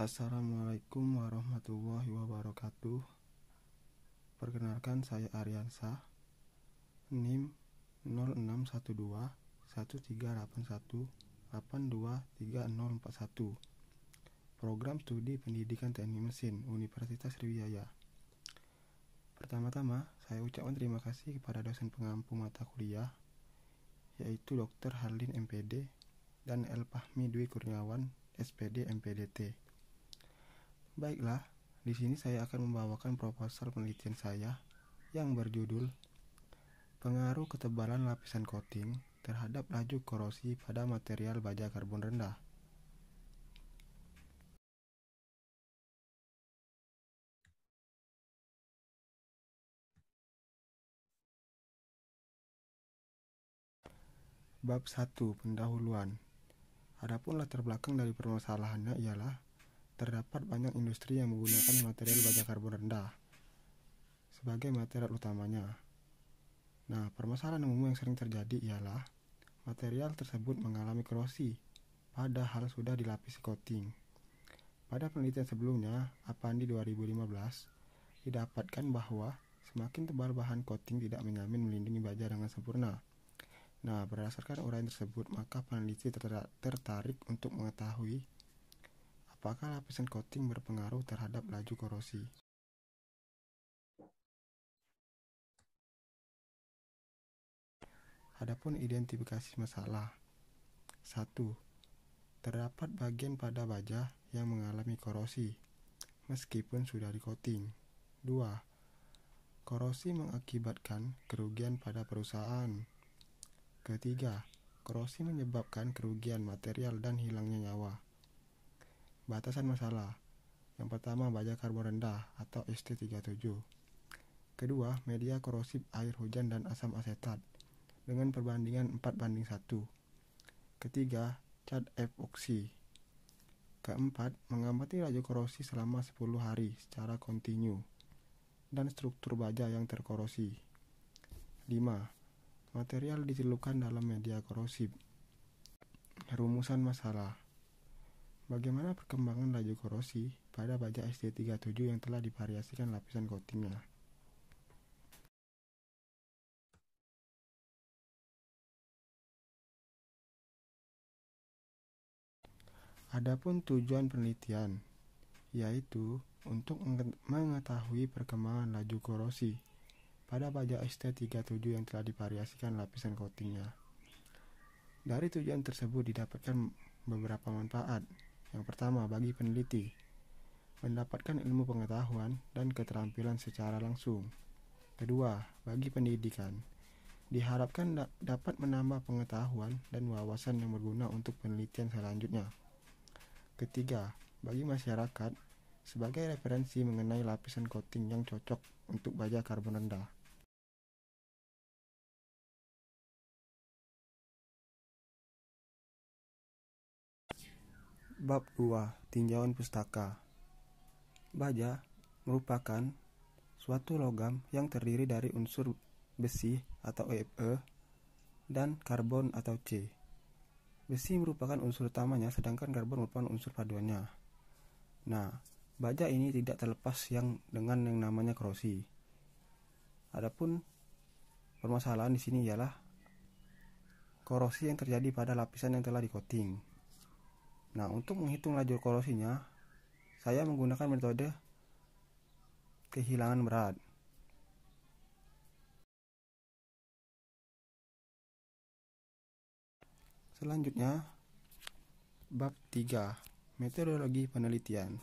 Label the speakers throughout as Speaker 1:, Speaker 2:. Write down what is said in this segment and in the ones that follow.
Speaker 1: Assalamualaikum warahmatullahi wabarakatuh Perkenalkan saya Aryansa NIM 0612 1381 Program Studi Pendidikan Teknik Mesin Universitas Riwijaya. Pertama-tama, saya ucapkan terima kasih kepada dosen pengampu mata kuliah yaitu Dr. Harlin MPD dan Elpahmi Dwi Kurniawan SPD MPDT Baiklah, di sini saya akan membawakan proposal penelitian saya yang berjudul Pengaruh ketebalan lapisan coating terhadap laju
Speaker 2: korosi pada material baja karbon rendah. Bab 1 Pendahuluan Adapun latar belakang dari permasalahannya ialah
Speaker 1: terdapat banyak industri yang menggunakan material baja karbon rendah sebagai material utamanya. Nah, permasalahan umum yang sering terjadi ialah material tersebut mengalami korosi, padahal sudah dilapisi coating. Pada penelitian sebelumnya, Apandi 2015, didapatkan bahwa semakin tebal bahan coating tidak menjamin melindungi baja dengan sempurna. Nah, berdasarkan uraian tersebut, maka peneliti tertarik untuk mengetahui Apakah lapisan
Speaker 2: coating berpengaruh terhadap laju korosi? Adapun identifikasi masalah.
Speaker 1: 1. Terdapat bagian pada baja yang mengalami korosi meskipun sudah dikoting. 2. Korosi mengakibatkan kerugian pada perusahaan. Ketiga, korosi menyebabkan kerugian material dan hilangnya nyawa. Batasan masalah. Yang pertama, baja karbon rendah atau ST37. Kedua, media korosif air hujan dan asam asetat dengan perbandingan 4 banding 1. Ketiga, cat epoksi. Keempat, mengamati laju korosi selama 10 hari secara kontinu dan struktur baja yang terkorosi. lima Material dicelupkan dalam media korosif. Rumusan masalah. Bagaimana perkembangan laju korosi
Speaker 2: pada baja ST37 yang telah divariasikan lapisan coatingnya? Adapun tujuan penelitian
Speaker 1: yaitu untuk mengetahui perkembangan laju korosi pada baja ST37 yang telah divariasikan lapisan coatingnya. Dari tujuan tersebut didapatkan beberapa manfaat, yang pertama, bagi peneliti, mendapatkan ilmu pengetahuan dan keterampilan secara langsung. Kedua, bagi pendidikan, diharapkan da dapat menambah pengetahuan dan wawasan yang berguna untuk penelitian selanjutnya. Ketiga, bagi masyarakat,
Speaker 2: sebagai referensi mengenai lapisan coating yang cocok untuk baja karbon rendah. Bab 2. Tinjauan Pustaka
Speaker 1: Baja merupakan suatu logam yang terdiri dari unsur besi atau EFE e, dan karbon atau C. Besi merupakan unsur utamanya sedangkan karbon merupakan unsur paduannya. Nah, baja ini tidak terlepas yang dengan yang namanya korosi. Adapun permasalahan di sini ialah korosi yang terjadi pada lapisan yang telah dikoting. Nah, untuk menghitung lajur korosinya,
Speaker 2: saya menggunakan metode kehilangan berat. Selanjutnya, bab 3, metodologi penelitian.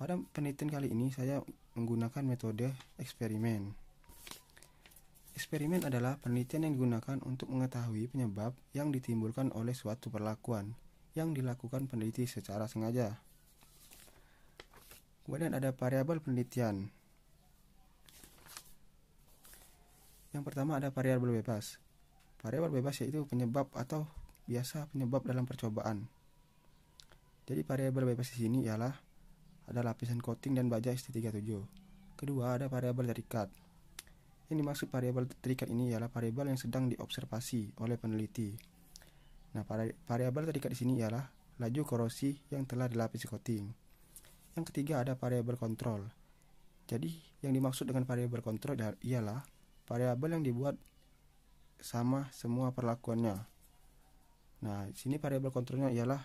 Speaker 1: Pada penelitian kali ini saya menggunakan metode eksperimen. Eksperimen adalah penelitian yang digunakan untuk mengetahui penyebab yang ditimbulkan oleh suatu perlakuan yang dilakukan peneliti secara sengaja. Kemudian ada variabel penelitian. Yang pertama ada variabel bebas. Variabel bebas yaitu penyebab atau biasa penyebab dalam percobaan. Jadi variabel bebas di sini ialah ada lapisan coating dan baja ST37. Kedua ada variabel terikat. Ini dimaksud variabel terikat ini ialah variabel yang sedang diobservasi oleh peneliti Nah, variabel terikat di sini ialah laju korosi yang telah dilapisi coating. Yang ketiga ada variabel kontrol. Jadi, yang dimaksud dengan variabel kontrol ialah variabel yang dibuat sama semua perlakuannya. Nah, di sini variabel kontrolnya ialah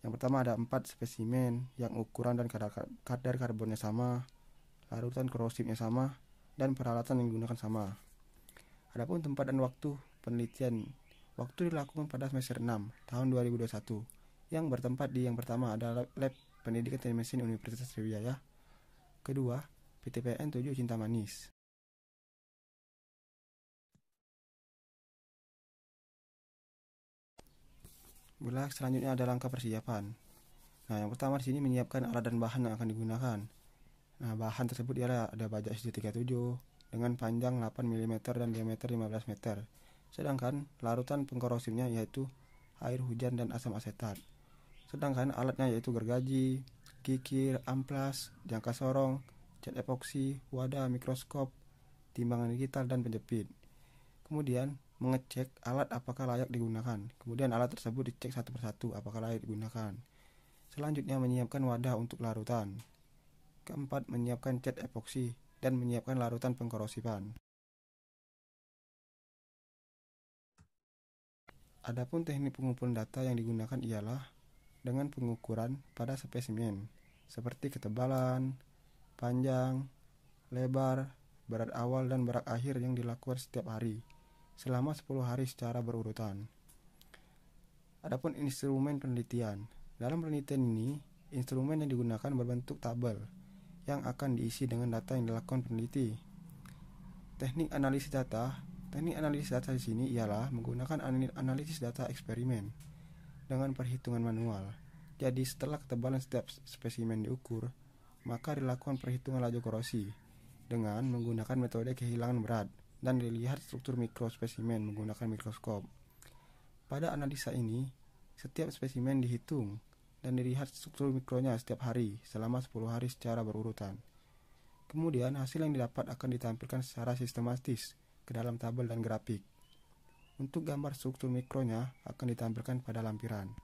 Speaker 1: yang pertama ada empat spesimen yang ukuran dan kadar, kadar karbonnya sama, larutan korosifnya sama, dan peralatan yang digunakan sama. Adapun tempat dan waktu penelitian Waktu dilakukan pada semester 6 tahun 2021 yang bertempat di yang pertama adalah Lab
Speaker 2: Pendidikan Teknik Mesin Universitas Sriwijaya. Kedua, PTPN 7 Cinta Manis. Belah selanjutnya ada langkah persiapan. Nah, yang pertama
Speaker 1: di sini menyiapkan alat dan bahan yang akan digunakan. Nah, bahan tersebut ialah ada baja SD37 dengan panjang 8 mm dan diameter 15 meter Sedangkan larutan pengkorosifnya yaitu air hujan dan asam asetat. Sedangkan alatnya yaitu gergaji, kikir, amplas, jangka sorong, cat epoksi, wadah, mikroskop, timbangan digital, dan penjepit. Kemudian mengecek alat apakah layak digunakan. Kemudian alat tersebut dicek satu persatu apakah layak digunakan. Selanjutnya menyiapkan wadah untuk larutan. Keempat, menyiapkan cat epoksi dan menyiapkan larutan pengkorosifan. Adapun teknik pengumpulan data yang digunakan ialah dengan pengukuran pada spesimen seperti ketebalan, panjang, lebar, berat awal dan berat akhir yang dilakukan setiap hari selama 10 hari secara berurutan. Adapun instrumen penelitian. Dalam penelitian ini, instrumen yang digunakan berbentuk tabel yang akan diisi dengan data yang dilakukan peneliti. Teknik analisis data Teknik analisis data di sini ialah menggunakan analisis data eksperimen dengan perhitungan manual. Jadi setelah ketebalan setiap spesimen diukur, maka dilakukan perhitungan laju korosi dengan menggunakan metode kehilangan berat dan dilihat struktur mikrospesimen menggunakan mikroskop. Pada analisa ini, setiap spesimen dihitung dan dilihat struktur mikronya setiap hari selama 10 hari secara berurutan. Kemudian hasil yang didapat akan ditampilkan secara sistematis ke dalam tabel dan grafik. Untuk gambar struktur mikronya akan ditampilkan pada lampiran.